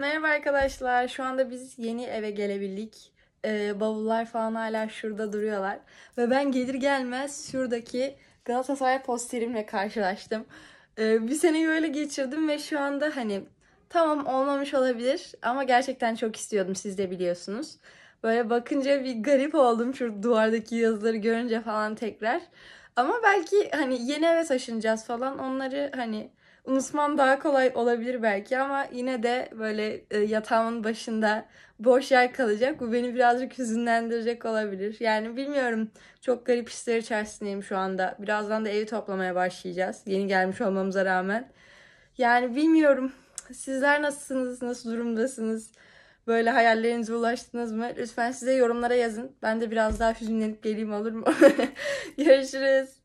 Merhaba arkadaşlar. Şu anda biz yeni eve gelebildik. Ee, bavullar falan hala şurada duruyorlar. Ve ben gelir gelmez şuradaki Galatasaray posterimle karşılaştım. Ee, bir seneyi böyle geçirdim ve şu anda hani tamam olmamış olabilir ama gerçekten çok istiyordum siz de biliyorsunuz. Böyle bakınca bir garip oldum şu duvardaki yazıları görünce falan tekrar. Ama belki hani yeni eve taşınacağız falan onları hani Unutmam daha kolay olabilir belki ama yine de böyle e, yatağımın başında boş yer kalacak. Bu beni birazcık hüzünlendirecek olabilir. Yani bilmiyorum. Çok garip hisler içerisindeyim şu anda. Birazdan da evi toplamaya başlayacağız. Yeni gelmiş olmamıza rağmen. Yani bilmiyorum. Sizler nasılsınız? Nasıl durumdasınız? Böyle hayallerinize ulaştınız mı? Lütfen size yorumlara yazın. Ben de biraz daha hüzünlenip geleyim olur mu? Görüşürüz.